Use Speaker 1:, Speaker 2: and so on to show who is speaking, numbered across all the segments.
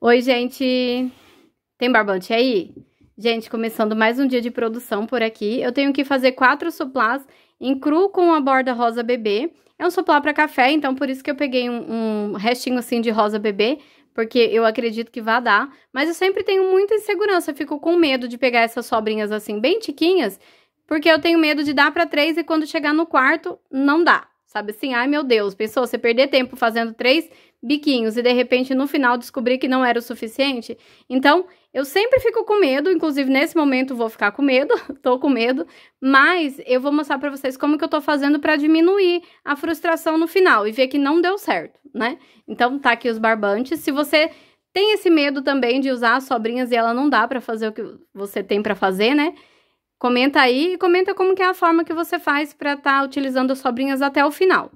Speaker 1: Oi, gente! Tem barbante aí? Gente, começando mais um dia de produção por aqui. Eu tenho que fazer quatro suplás em cru com a borda rosa bebê. É um suplá para café, então por isso que eu peguei um, um restinho assim de rosa bebê, porque eu acredito que vai dar. Mas eu sempre tenho muita insegurança, fico com medo de pegar essas sobrinhas assim bem tiquinhas, porque eu tenho medo de dar para três e quando chegar no quarto, não dá. Sabe assim, ai meu Deus, pensou você perder tempo fazendo três biquinhos e de repente no final descobrir que não era o suficiente? Então, eu sempre fico com medo, inclusive nesse momento vou ficar com medo, tô com medo, mas eu vou mostrar para vocês como que eu tô fazendo para diminuir a frustração no final e ver que não deu certo, né? Então, tá aqui os barbantes. Se você tem esse medo também de usar as sobrinhas e ela não dá para fazer o que você tem para fazer, né? Comenta aí e comenta como que é a forma que você faz para estar tá utilizando as sobrinhas até o final.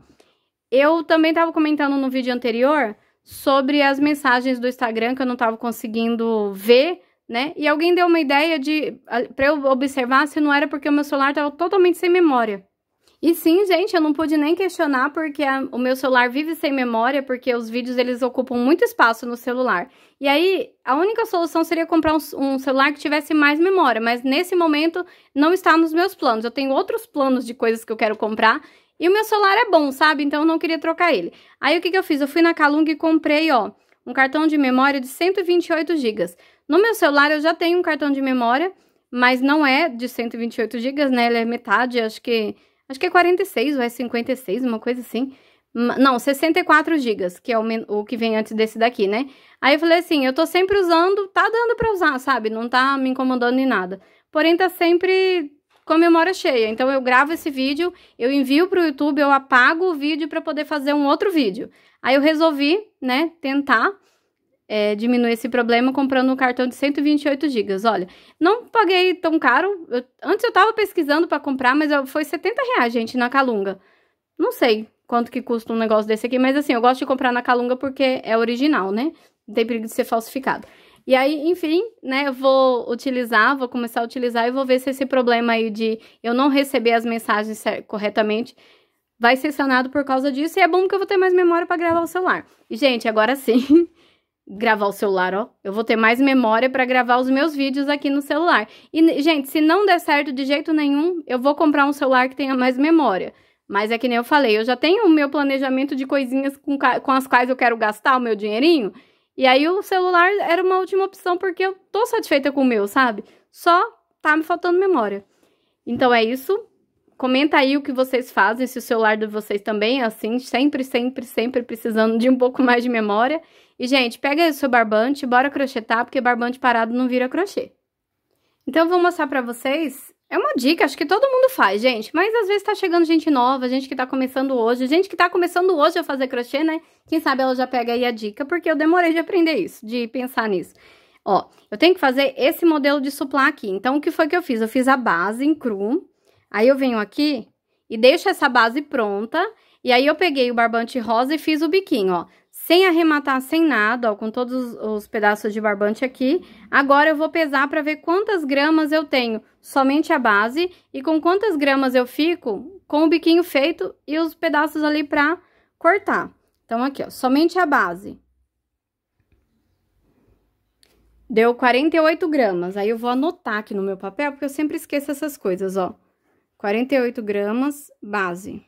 Speaker 1: Eu também estava comentando no vídeo anterior sobre as mensagens do Instagram que eu não estava conseguindo ver, né? E alguém deu uma ideia de ah, para eu observar se não era porque o meu celular estava totalmente sem memória. E sim, gente, eu não pude nem questionar porque a, o meu celular vive sem memória, porque os vídeos eles ocupam muito espaço no celular. E aí, a única solução seria comprar um, um, celular que tivesse mais memória, mas nesse momento não está nos meus planos. Eu tenho outros planos de coisas que eu quero comprar e o meu celular é bom, sabe? Então eu não queria trocar ele. Aí o que, que eu fiz? Eu fui na Calung e comprei, ó, um cartão de memória de 128 GB. No meu celular eu já tenho um cartão de memória, mas não é de 128 GB, né? Ele é metade, acho que Acho que é 46 ou é 56, uma coisa assim. Não, 64 gigas, que é o, o que vem antes desse daqui, né? Aí eu falei assim, eu tô sempre usando, tá dando pra usar, sabe? Não tá me incomodando em nada. Porém, tá sempre com a memória cheia. Então, eu gravo esse vídeo, eu envio pro YouTube, eu apago o vídeo para poder fazer um outro vídeo. Aí eu resolvi, né, tentar é, diminuir esse problema comprando um cartão de 128 GB. Olha, não paguei tão caro. Eu, antes eu estava pesquisando para comprar, mas eu, foi 70 reais, gente, na Calunga. Não sei quanto que custa um negócio desse aqui, mas assim, eu gosto de comprar na Calunga porque é original, né? Não tem perigo de ser falsificado. E aí, enfim, né, eu vou utilizar, vou começar a utilizar e vou ver se esse problema aí de eu não receber as mensagens corretamente vai ser sanado por causa disso. E é bom que eu vou ter mais memória para gravar o celular. E, gente, agora sim, gravar o celular, ó. Eu vou ter mais memória para gravar os meus vídeos aqui no celular. E, gente, se não der certo de jeito nenhum, eu vou comprar um celular que tenha mais memória. Mas é que nem eu falei, eu já tenho o meu planejamento de coisinhas com, com as quais eu quero gastar o meu dinheirinho. E aí o celular era uma última opção porque eu tô satisfeita com o meu, sabe? Só tá me faltando memória. Então é isso. Comenta aí o que vocês fazem, se o celular de vocês também é assim, sempre, sempre, sempre precisando de um pouco mais de memória. E, gente, pega o seu barbante, bora crochetar, porque barbante parado não vira crochê. Então, eu vou mostrar pra vocês é uma dica, acho que todo mundo faz, gente. Mas às vezes tá chegando gente nova, gente que tá começando hoje, gente que tá começando hoje a fazer crochê, né? Quem sabe ela já pega aí a dica, porque eu demorei de aprender isso, de pensar nisso. Ó, eu tenho que fazer esse modelo de suplá aqui. Então, o que foi que eu fiz? Eu fiz a base em cru, Aí eu venho aqui e deixo essa base pronta. E aí eu peguei o barbante rosa e fiz o biquinho, ó. Sem arrematar, sem nada, ó, com todos os pedaços de barbante aqui. Agora eu vou pesar para ver quantas gramas eu tenho somente a base e com quantas gramas eu fico com o biquinho feito e os pedaços ali para cortar. Então, aqui, ó, somente a base. Deu 48 gramas. Aí eu vou anotar aqui no meu papel, porque eu sempre esqueço essas coisas, ó. 48 gramas base.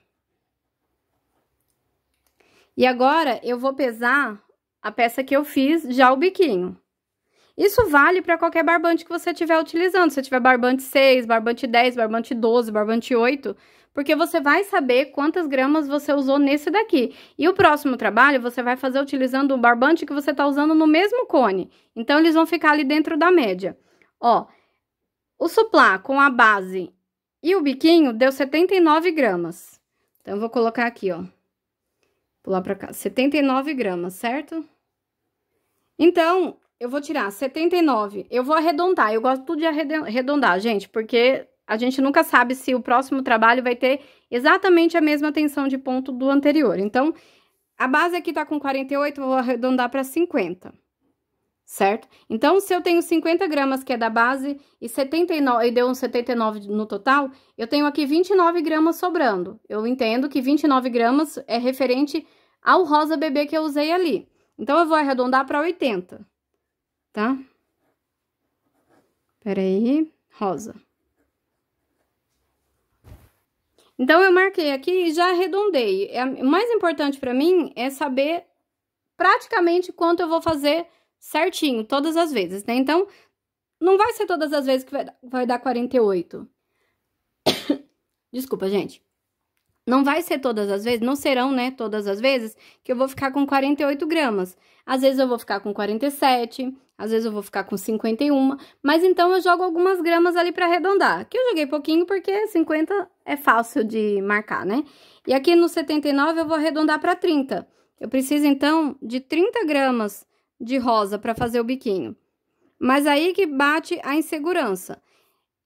Speaker 1: E agora, eu vou pesar a peça que eu fiz, já o biquinho. Isso vale para qualquer barbante que você estiver utilizando. Se tiver barbante 6, barbante 10, barbante 12, barbante 8, porque você vai saber quantas gramas você usou nesse daqui. E o próximo trabalho você vai fazer utilizando o barbante que você está usando no mesmo cone. Então, eles vão ficar ali dentro da média. Ó, o suplá com a base e o biquinho deu 79 gramas. Então, eu vou colocar aqui, ó. Pular pra cá. 79 gramas, certo? Então, eu vou tirar 79. Eu vou arredondar. Eu gosto de arredondar, gente, porque a gente nunca sabe se o próximo trabalho vai ter exatamente a mesma tensão de ponto do anterior. Então, a base aqui tá com 48, eu vou arredondar para 50 certo? Então, se eu tenho 50 gramas que é da base e 79 e deu uns 79 no total, eu tenho aqui 29 gramas sobrando. Eu entendo que 29 gramas é referente ao rosa bebê que eu usei ali. Então, eu vou arredondar para 80, tá? Peraí, rosa. Então, eu marquei aqui e já arredondei. É, o mais importante para mim é saber praticamente quanto eu vou fazer certinho, todas as vezes, né? Então, não vai ser todas as vezes que vai, vai dar 48. Desculpa, gente. Não vai ser todas as vezes, não serão, né, todas as vezes que eu vou ficar com 48 gramas. Às vezes eu vou ficar com 47, às vezes eu vou ficar com 51, mas então eu jogo algumas gramas ali para arredondar. Aqui eu joguei pouquinho porque 50 é fácil de marcar, né? E aqui no 79 eu vou arredondar para 30. Eu preciso então de 30 gramas de rosa para fazer o biquinho. Mas aí que bate a insegurança.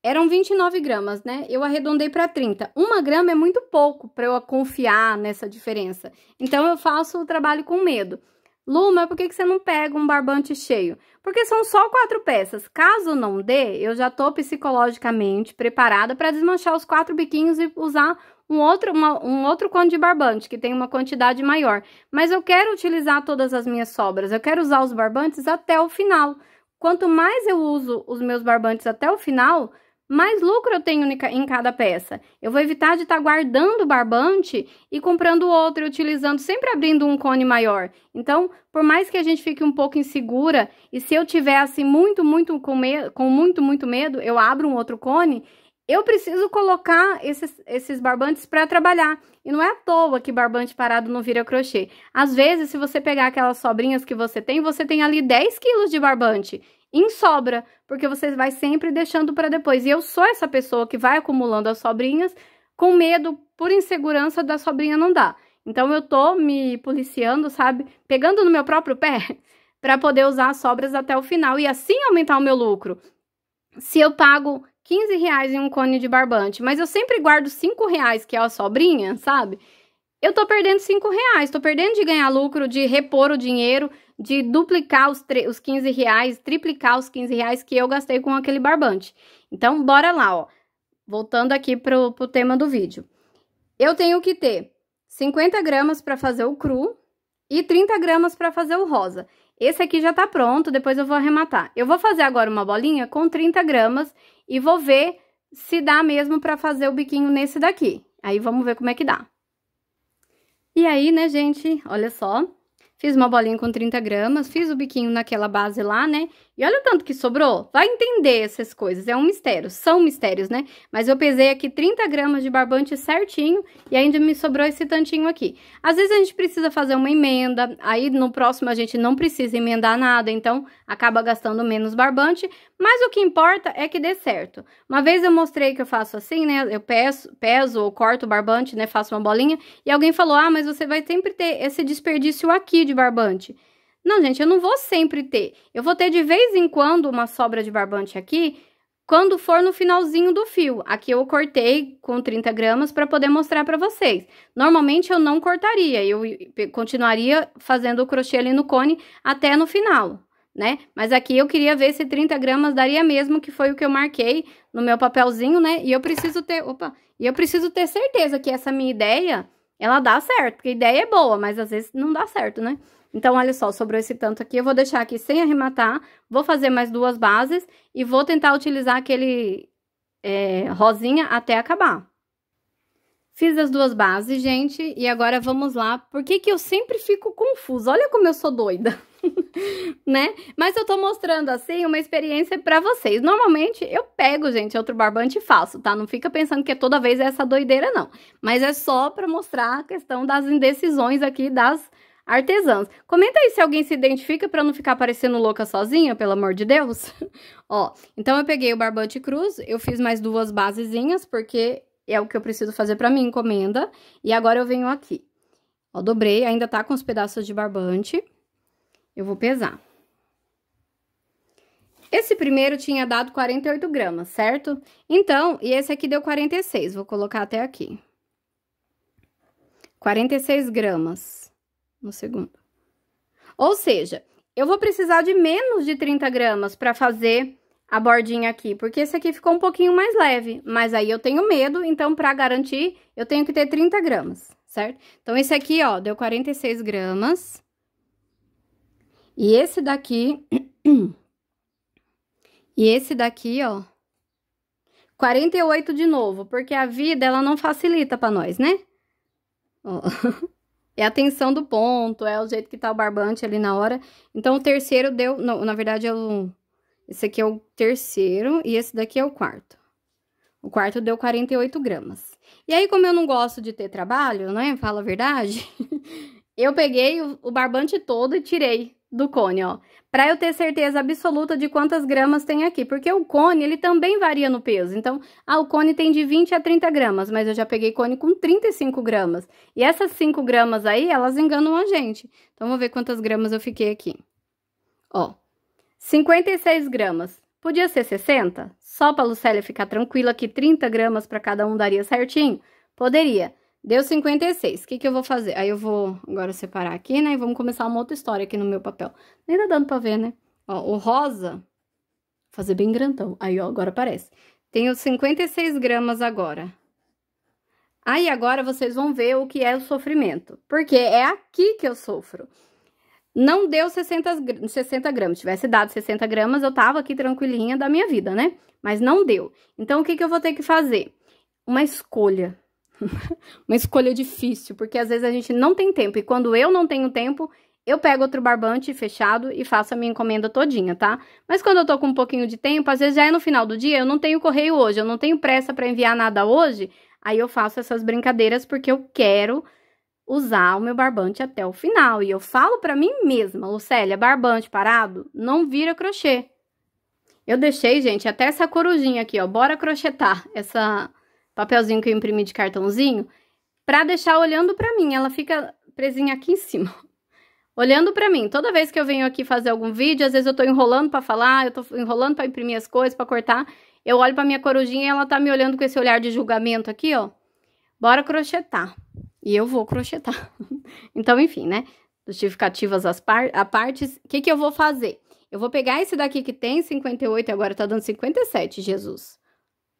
Speaker 1: Eram 29 gramas, né? Eu arredondei para 30. Uma grama é muito pouco para eu confiar nessa diferença. Então, eu faço o trabalho com medo. Luma, por que, que você não pega um barbante cheio? Porque são só quatro peças. Caso não dê, eu já tô psicologicamente preparada para desmanchar os quatro biquinhos e usar um outro, uma, um outro cone de barbante, que tem uma quantidade maior. Mas eu quero utilizar todas as minhas sobras, eu quero usar os barbantes até o final. Quanto mais eu uso os meus barbantes até o final, mais lucro eu tenho em cada peça. Eu vou evitar de estar tá guardando barbante e comprando outro, utilizando, sempre abrindo um cone maior. Então, por mais que a gente fique um pouco insegura, e se eu tiver assim muito, muito com, com muito, muito medo, eu abro um outro cone eu preciso colocar esses, esses barbantes para trabalhar. E não é à toa que barbante parado não vira crochê. Às vezes, se você pegar aquelas sobrinhas que você tem, você tem ali 10 quilos de barbante em sobra, porque você vai sempre deixando para depois. E eu sou essa pessoa que vai acumulando as sobrinhas com medo, por insegurança da sobrinha não dar. Então, eu tô me policiando, sabe? Pegando no meu próprio pé para poder usar as sobras até o final e assim aumentar o meu lucro. Se eu pago 15 reais em um cone de barbante, mas eu sempre guardo 5 reais, que é a sobrinha, sabe? Eu tô perdendo 5 reais, tô perdendo de ganhar lucro, de repor o dinheiro, de duplicar os, os 15 reais, triplicar os 15 reais que eu gastei com aquele barbante. Então, bora lá, ó. Voltando aqui pro, pro tema do vídeo. Eu tenho que ter 50 gramas para fazer o cru e 30 gramas para fazer o rosa. Esse aqui já tá pronto, depois eu vou arrematar. Eu vou fazer agora uma bolinha com 30 gramas e vou ver se dá mesmo para fazer o biquinho nesse daqui. Aí, vamos ver como é que dá. E aí, né, gente, olha só, fiz uma bolinha com 30 gramas, fiz o biquinho naquela base lá, né, e olha o tanto que sobrou. Vai entender essas coisas. É um mistério. São mistérios, né? Mas eu pesei aqui 30 gramas de barbante certinho e ainda me sobrou esse tantinho aqui. Às vezes a gente precisa fazer uma emenda. Aí no próximo a gente não precisa emendar nada. Então acaba gastando menos barbante. Mas o que importa é que dê certo. Uma vez eu mostrei que eu faço assim, né? Eu peço, peso ou corto o barbante, né? Faço uma bolinha. E alguém falou, ah, mas você vai sempre ter esse desperdício aqui de barbante. Não, gente, eu não vou sempre ter. Eu vou ter de vez em quando uma sobra de barbante aqui, quando for no finalzinho do fio. Aqui eu cortei com 30 gramas para poder mostrar para vocês. Normalmente eu não cortaria, eu continuaria fazendo o crochê ali no cone até no final, né? Mas aqui eu queria ver se 30 gramas daria mesmo, que foi o que eu marquei no meu papelzinho, né? E eu preciso ter, opa, e eu preciso ter certeza que essa minha ideia, ela dá certo, porque a ideia é boa, mas às vezes não dá certo, né? Então, olha só, sobrou esse tanto aqui, eu vou deixar aqui sem arrematar, vou fazer mais duas bases e vou tentar utilizar aquele é, rosinha até acabar. Fiz as duas bases, gente, e agora vamos lá. Por que que eu sempre fico confusa? Olha como eu sou doida, né? Mas eu tô mostrando, assim, uma experiência pra vocês. Normalmente, eu pego, gente, outro barbante e faço, tá? Não fica pensando que toda vez é essa doideira, não. Mas é só pra mostrar a questão das indecisões aqui, das artesãs. Comenta aí se alguém se identifica para não ficar parecendo louca sozinha, pelo amor de Deus. Ó, então eu peguei o barbante cruz, eu fiz mais duas basezinhas, porque é o que eu preciso fazer para minha encomenda. E agora eu venho aqui. Ó, dobrei, ainda tá com os pedaços de barbante. Eu vou pesar. Esse primeiro tinha dado 48 gramas, certo? Então, e esse aqui deu 46, vou colocar até aqui. 46 gramas no segundo. Ou seja, eu vou precisar de menos de 30 gramas para fazer a bordinha aqui, porque esse aqui ficou um pouquinho mais leve, mas aí eu tenho medo, então para garantir, eu tenho que ter 30 gramas, certo? Então, esse aqui, ó, deu 46 gramas. E esse daqui... e esse daqui, ó, 48 de novo, porque a vida, ela não facilita para nós, né? Ó... é a tensão do ponto, é o jeito que tá o barbante ali na hora. Então, o terceiro deu... Não, na verdade, é o... Esse aqui é o terceiro e esse daqui é o quarto. O quarto deu 48 gramas. E aí, como eu não gosto de ter trabalho, né? Fala a verdade. eu peguei o, o barbante todo e tirei do cone, ó para eu ter certeza absoluta de quantas gramas tem aqui, porque o cone, ele também varia no peso. Então, ah, o cone tem de 20 a 30 gramas, mas eu já peguei cone com 35 gramas. E essas 5 gramas aí, elas enganam a gente. Então, vou ver quantas gramas eu fiquei aqui. Ó, 56 gramas. Podia ser 60? Só para a Lucélia ficar tranquila que 30 gramas para cada um daria certinho? Poderia. Deu 56. O que, que eu vou fazer? Aí eu vou agora separar aqui, né? E vamos começar uma outra história aqui no meu papel. Nem tá dando pra ver, né? Ó, o rosa, fazer bem grandão. Aí, ó, agora aparece. Tenho 56 gramas agora. Aí, agora vocês vão ver o que é o sofrimento. Porque é aqui que eu sofro. Não deu 60, 60 gramas. Tivesse dado 60 gramas, eu tava aqui tranquilinha da minha vida, né? Mas não deu. Então, o que, que eu vou ter que fazer? Uma escolha uma escolha difícil, porque às vezes a gente não tem tempo. E quando eu não tenho tempo, eu pego outro barbante fechado e faço a minha encomenda todinha, tá? Mas quando eu tô com um pouquinho de tempo, às vezes já é no final do dia, eu não tenho correio hoje, eu não tenho pressa para enviar nada hoje, aí eu faço essas brincadeiras porque eu quero usar o meu barbante até o final. E eu falo para mim mesma, Lucélia, barbante parado não vira crochê. Eu deixei, gente, até essa corujinha aqui, ó, bora crochetar, essa papelzinho que eu imprimi de cartãozinho, para deixar olhando para mim. Ela fica presinha aqui em cima, olhando para mim. Toda vez que eu venho aqui fazer algum vídeo, às vezes eu tô enrolando para falar, eu tô enrolando para imprimir as coisas, para cortar. Eu olho para minha corujinha e ela tá me olhando com esse olhar de julgamento aqui, ó. Bora crochetar. E eu vou crochetar. então, enfim, né? Justificativas as par a partes. O que que eu vou fazer? Eu vou pegar esse daqui que tem 58 e agora tá dando 57, Jesus.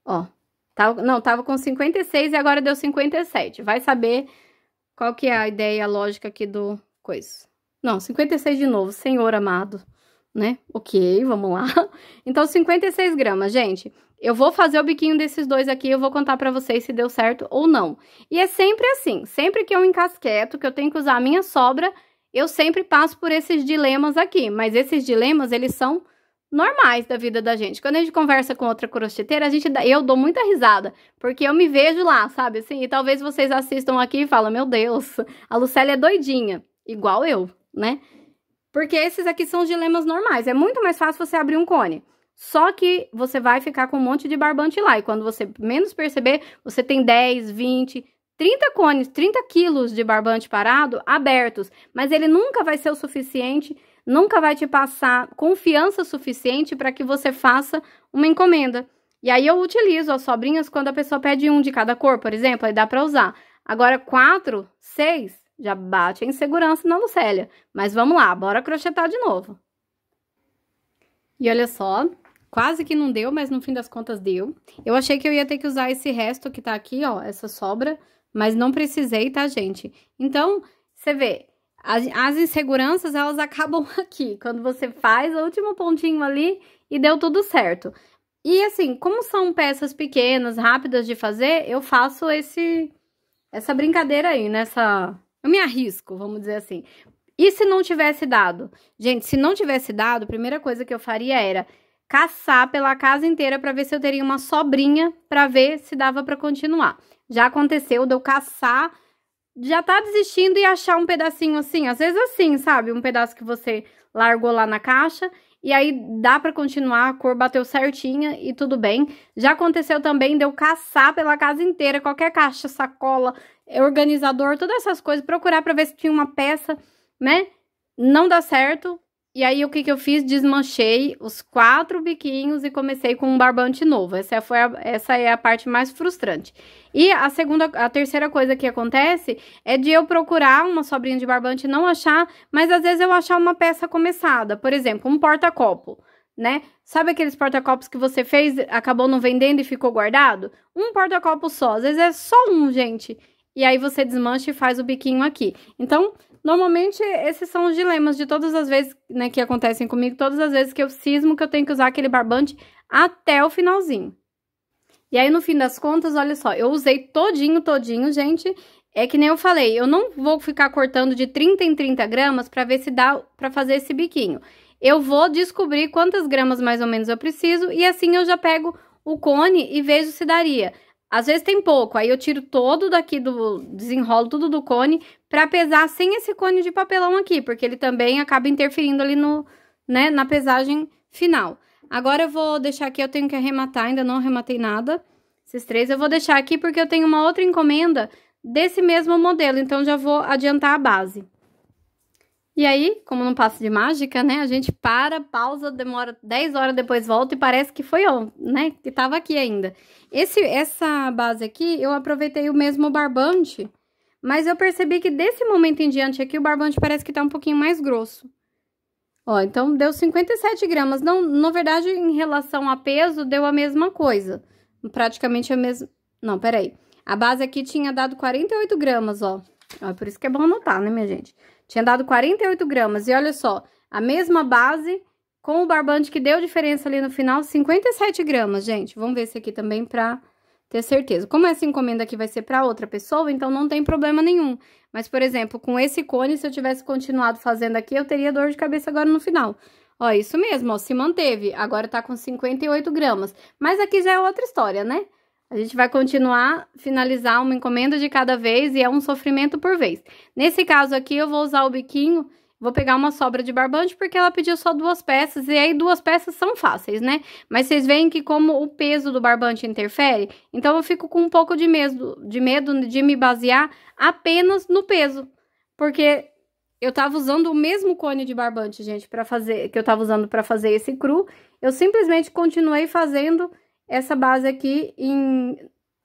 Speaker 1: Ó, Tava, não, tava com 56 e agora deu 57. Vai saber qual que é a ideia a lógica aqui do coisa. Não, 56 de novo, senhor amado, né? Ok, vamos lá. Então, 56 gramas, gente. Eu vou fazer o biquinho desses dois aqui, eu vou contar para vocês se deu certo ou não. E é sempre assim, sempre que eu encasqueto, que eu tenho que usar a minha sobra, eu sempre passo por esses dilemas aqui. Mas esses dilemas, eles são normais da vida da gente. Quando a gente conversa com outra crocheteira, a gente eu dou muita risada, porque eu me vejo lá, sabe? Assim, e talvez vocês assistam aqui e falam: "Meu Deus, a Lucélia é doidinha", igual eu, né? Porque esses aqui são os dilemas normais. É muito mais fácil você abrir um cone. Só que você vai ficar com um monte de barbante lá. E quando você menos perceber, você tem 10, 20, 30 cones, 30 quilos de barbante parado abertos. Mas ele nunca vai ser o suficiente nunca vai te passar confiança suficiente para que você faça uma encomenda. E aí eu utilizo as sobrinhas quando a pessoa pede um de cada cor, por exemplo, aí dá para usar. Agora, quatro, seis, já bate a insegurança na Lucélia. Mas vamos lá, bora crochetar de novo. E olha só, quase que não deu, mas no fim das contas deu. Eu achei que eu ia ter que usar esse resto que tá aqui, ó, essa sobra, mas não precisei, tá, gente? Então, você vê, as, as inseguranças, elas acabam aqui, quando você faz o último pontinho ali e deu tudo certo. E assim, como são peças pequenas, rápidas de fazer, eu faço esse essa brincadeira aí, nessa eu me arrisco, vamos dizer assim. E se não tivesse dado? Gente, se não tivesse dado, a primeira coisa que eu faria era caçar pela casa inteira para ver se eu teria uma sobrinha para ver se dava para continuar. Já aconteceu de eu caçar já tá desistindo e achar um pedacinho assim, às vezes assim, sabe? Um pedaço que você largou lá na caixa e aí dá para continuar, a cor bateu certinha e tudo bem. Já aconteceu também de eu caçar pela casa inteira, qualquer caixa, sacola, organizador, todas essas coisas, procurar para ver se tinha uma peça, né? Não dá certo, e aí, o que, que eu fiz? Desmanchei os quatro biquinhos e comecei com um barbante novo. Essa, é foi a, essa é a parte mais frustrante. E a segunda, a terceira coisa que acontece é de eu procurar uma sobrinha de barbante e não achar, mas às vezes eu achar uma peça começada. Por exemplo, um porta-copo, né? Sabe aqueles porta-copos que você fez, acabou não vendendo e ficou guardado? Um porta-copo só, às vezes é só um, gente. E aí você desmancha e faz o biquinho aqui. Então, Normalmente, esses são os dilemas de todas as vezes né, que acontecem comigo, todas as vezes que eu cismo que eu tenho que usar aquele barbante até o finalzinho. E aí, no fim das contas, olha só, eu usei todinho, todinho, gente. É que nem eu falei, eu não vou ficar cortando de 30 em 30 gramas para ver se dá para fazer esse biquinho. Eu vou descobrir quantas gramas mais ou menos eu preciso e assim eu já pego o cone e vejo se daria. Às vezes tem pouco, aí eu tiro todo daqui do desenrolo tudo do cone para pesar sem esse cone de papelão aqui, porque ele também acaba interferindo ali no, né, na pesagem final. Agora eu vou deixar aqui, eu tenho que arrematar, ainda não arrematei nada. Esses três eu vou deixar aqui porque eu tenho uma outra encomenda desse mesmo modelo, então já vou adiantar a base. E aí, como não passa de mágica, né? A gente para, pausa, demora 10 horas, depois volta e parece que foi ontem, né? Que tava aqui ainda. Esse, essa base aqui, eu aproveitei o mesmo barbante, mas eu percebi que desse momento em diante aqui, o barbante parece que tá um pouquinho mais grosso. Ó, então deu 57 gramas. Não, na verdade, em relação a peso, deu a mesma coisa. Praticamente a mesma... Não, peraí. A base aqui tinha dado 48 gramas, ó. Ó, ah, por isso que é bom anotar, né, minha gente? Tinha dado 48 gramas. E olha só, a mesma base com o barbante que deu diferença ali no final, 57 gramas, gente. Vamos ver esse aqui também pra ter certeza. Como essa encomenda aqui vai ser para outra pessoa, então não tem problema nenhum. Mas, por exemplo, com esse cone, se eu tivesse continuado fazendo aqui, eu teria dor de cabeça agora no final. Ó, isso mesmo, ó, se manteve. Agora tá com 58 gramas. Mas aqui já é outra história, né? A gente vai continuar, finalizar uma encomenda de cada vez e é um sofrimento por vez. Nesse caso aqui, eu vou usar o biquinho, vou pegar uma sobra de barbante porque ela pediu só duas peças e aí duas peças são fáceis, né? Mas vocês veem que como o peso do barbante interfere, então eu fico com um pouco de medo, de medo de me basear apenas no peso, porque eu tava usando o mesmo cone de barbante, gente, para fazer que eu tava usando para fazer esse cru, eu simplesmente continuei fazendo essa base aqui em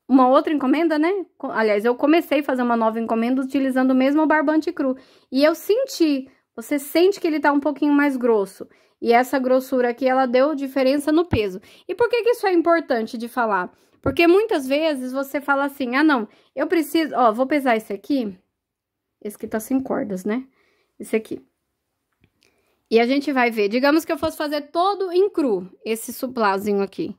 Speaker 1: uma outra encomenda, né? Aliás, eu comecei a fazer uma nova encomenda utilizando o mesmo barbante cru. E eu senti, você sente que ele tá um pouquinho mais grosso. E essa grossura aqui, ela deu diferença no peso. E por que que isso é importante de falar? Porque muitas vezes você fala assim, ah, não, eu preciso... Ó, vou pesar esse aqui. Esse aqui tá sem cordas, né? Esse aqui. E a gente vai ver. Digamos que eu fosse fazer todo em cru, esse suplazinho aqui.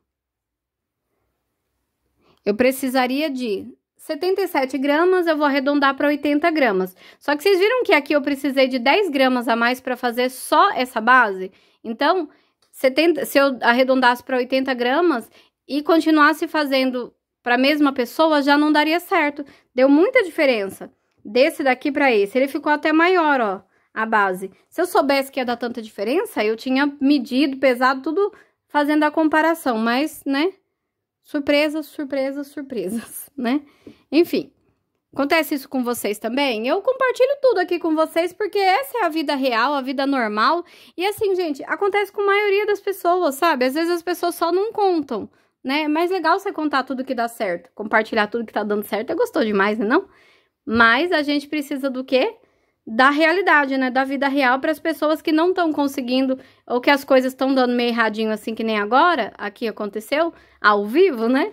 Speaker 1: Eu precisaria de 77 gramas, eu vou arredondar para 80 gramas. Só que vocês viram que aqui eu precisei de 10 gramas a mais para fazer só essa base? Então, 70, se eu arredondasse para 80 gramas e continuasse fazendo para a mesma pessoa, já não daria certo. Deu muita diferença desse daqui para esse. Ele ficou até maior, ó, a base. Se eu soubesse que ia dar tanta diferença, eu tinha medido, pesado, tudo fazendo a comparação, mas, né, surpresas, surpresas, surpresas, né? Enfim, acontece isso com vocês também? Eu compartilho tudo aqui com vocês porque essa é a vida real, a vida normal. E assim, gente, acontece com a maioria das pessoas, sabe? Às vezes as pessoas só não contam, né? É mais legal você contar tudo que dá certo, compartilhar tudo que tá dando certo. É gostoso demais, né? Não? Mas a gente precisa do quê? da realidade, né? Da vida real para as pessoas que não estão conseguindo ou que as coisas estão dando meio erradinho assim que nem agora, aqui aconteceu, ao vivo, né?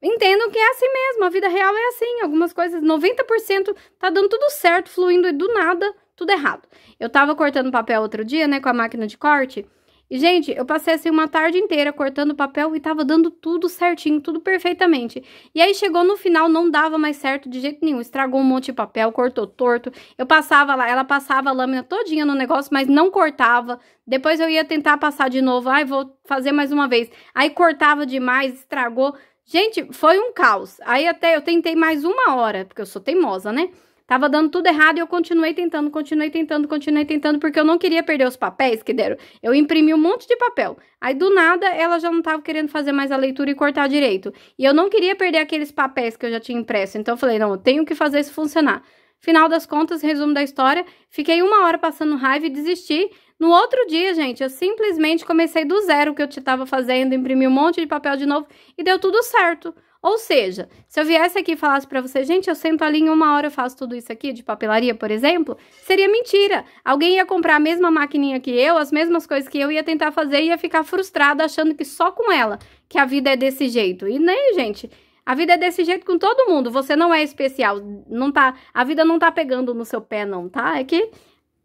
Speaker 1: Entendo que é assim mesmo, a vida real é assim, algumas coisas, 90% tá dando tudo certo, fluindo e do nada, tudo errado. Eu tava cortando papel outro dia, né, com a máquina de corte, e, gente, eu passei assim uma tarde inteira cortando papel e tava dando tudo certinho, tudo perfeitamente. E aí chegou no final, não dava mais certo de jeito nenhum. Estragou um monte de papel, cortou torto. Eu passava lá, ela passava a lâmina todinha no negócio, mas não cortava. Depois eu ia tentar passar de novo. Ai, vou fazer mais uma vez. Aí cortava demais, estragou. Gente, foi um caos. Aí até eu tentei mais uma hora, porque eu sou teimosa, né? Tava dando tudo errado e eu continuei tentando, continuei tentando, continuei tentando, porque eu não queria perder os papéis que deram. Eu imprimi um monte de papel. Aí do nada ela já não tava querendo fazer mais a leitura e cortar direito. E eu não queria perder aqueles papéis que eu já tinha impresso. Então eu falei, não, eu tenho que fazer isso funcionar. Final das contas, resumo da história, fiquei uma hora passando raiva e desisti no outro dia, gente, eu simplesmente comecei do zero o que eu estava fazendo, imprimi um monte de papel de novo e deu tudo certo. Ou seja, se eu viesse aqui e falasse para você, gente, eu sento ali em uma hora eu faço tudo isso aqui, de papelaria, por exemplo, seria mentira. Alguém ia comprar a mesma maquininha que eu, as mesmas coisas que eu, ia tentar fazer e ia ficar frustrado achando que só com ela, que a vida é desse jeito. E nem, né, gente, a vida é desse jeito com todo mundo. Você não é especial, não tá, a vida não tá pegando no seu pé não, tá? É que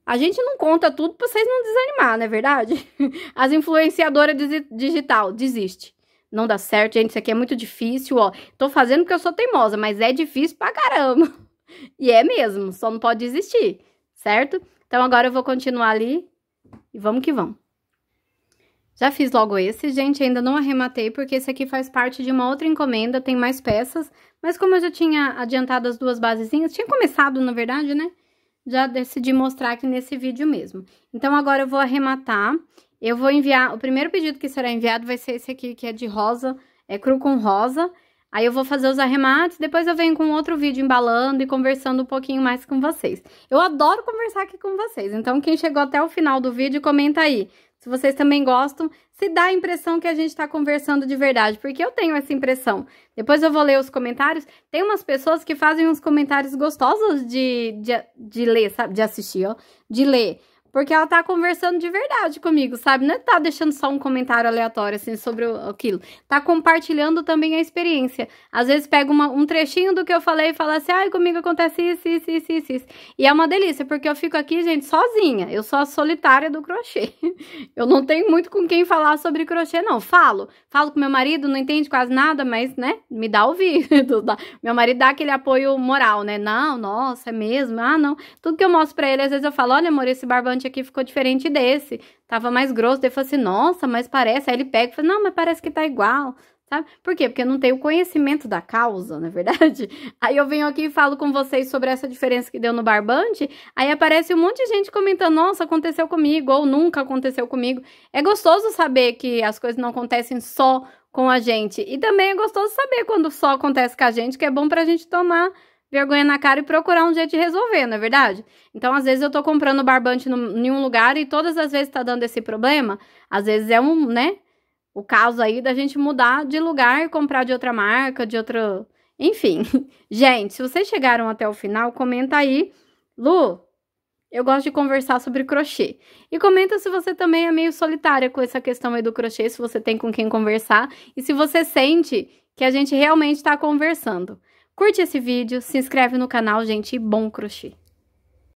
Speaker 1: a gente não conta tudo pra vocês não desanimar, não é verdade? As influenciadoras digital, desiste. Não dá certo, gente, isso aqui é muito difícil, ó. Tô fazendo porque eu sou teimosa, mas é difícil pra caramba. E é mesmo, só não pode desistir, certo? Então agora eu vou continuar ali e vamos que vamos. Já fiz logo esse, gente, ainda não arrematei, porque esse aqui faz parte de uma outra encomenda, tem mais peças, mas como eu já tinha adiantado as duas basezinhas, tinha começado, na verdade, né? já decidi mostrar aqui nesse vídeo mesmo. Então, agora eu vou arrematar. Eu vou enviar, o primeiro pedido que será enviado vai ser esse aqui, que é de rosa, é cru com rosa. Aí eu vou fazer os arremates, depois eu venho com outro vídeo embalando e conversando um pouquinho mais com vocês. Eu adoro conversar aqui com vocês, então quem chegou até o final do vídeo, comenta aí. Se vocês também gostam, se dá a impressão que a gente está conversando de verdade, porque eu tenho essa impressão. Depois eu vou ler os comentários. Tem umas pessoas que fazem uns comentários gostosos de, de, de ler, sabe? De assistir, ó. De ler. Porque ela tá conversando de verdade comigo, sabe? Não é tá deixando só um comentário aleatório, assim, sobre aquilo. Tá compartilhando também a experiência. Às vezes pega uma, um trechinho do que eu falei e fala assim, ai, comigo acontece isso, isso, isso, isso, isso. E é uma delícia, porque eu fico aqui, gente, sozinha. Eu sou a solitária do crochê. eu não tenho muito com quem falar sobre crochê, não. Falo. Falo com meu marido, não entende quase nada, mas, né, me dá ouvido. meu marido dá aquele apoio moral, né? Não, nossa, é mesmo? Ah, não. Tudo que eu mostro pra ele, às vezes eu falo, olha, amor, esse barbante corante aqui ficou diferente desse. Tava mais grosso. Daí eu assim, nossa, mas parece. Aí ele pega e fala, não, mas parece que tá igual. Sabe? Por quê? Porque eu não tenho conhecimento da causa, na é verdade. Aí eu venho aqui e falo com vocês sobre essa diferença que deu no barbante, aí aparece um monte de gente comentando: "Nossa, aconteceu comigo" ou "Nunca aconteceu comigo". É gostoso saber que as coisas não acontecem só com a gente. E também é gostoso saber quando só acontece com a gente, que é bom pra gente tomar vergonha na cara e procurar um jeito de resolver, não é verdade? Então, às vezes eu tô comprando barbante no, em um lugar e todas as vezes tá dando esse problema. Às vezes é um, né? O caso aí da gente mudar de lugar e comprar de outra marca, de outro, Enfim. Gente, se vocês chegaram até o final, comenta aí. Lu, eu gosto de conversar sobre crochê. E comenta se você também é meio solitária com essa questão aí do crochê, se você tem com quem conversar e se você sente que a gente realmente está conversando. Curte esse vídeo, se inscreve no canal, gente, e bom crochê!